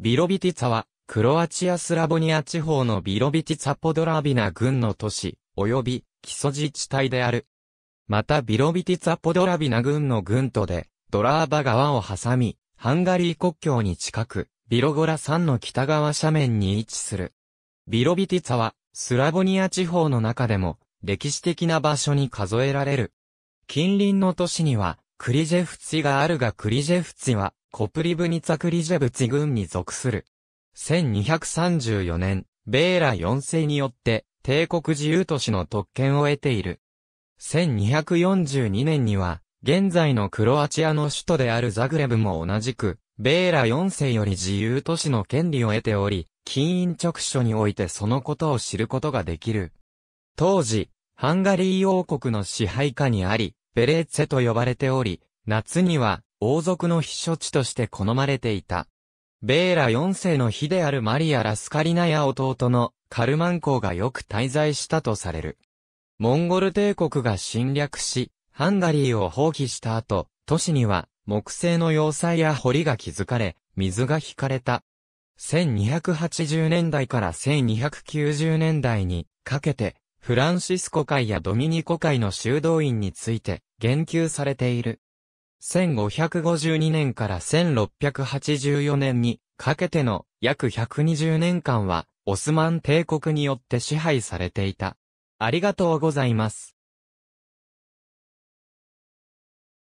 ビロビティツァは、クロアチアスラボニア地方のビロビティツァポドラービナ郡の都市、及び、基礎自治体である。またビロビティツァポドラビナ郡の郡都で、ドラーバ川を挟み、ハンガリー国境に近く、ビロゴラ山の北側斜面に位置する。ビロビティツァは、スラボニア地方の中でも、歴史的な場所に数えられる。近隣の都市には、クリジェフツィがあるがクリジェフツィは、コプリブニツァクリジェブツィ軍に属する。1234年、ベーラ4世によって帝国自由都市の特権を得ている。1242年には、現在のクロアチアの首都であるザグレブも同じく、ベーラ4世より自由都市の権利を得ており、金印直書においてそのことを知ることができる。当時、ハンガリー王国の支配下にあり、ベレーツェと呼ばれており、夏には王族の避暑地として好まれていた。ベーラ4世の妃であるマリア・ラスカリナや弟のカルマン公がよく滞在したとされる。モンゴル帝国が侵略し、ハンガリーを放棄した後、都市には木製の要塞や堀が築かれ、水が引かれた。1280年代から1290年代にかけて、フランシスコ会やドミニコ会の修道院について言及されている。1552年から1684年にかけての約120年間はオスマン帝国によって支配されていた。ありがとうございます。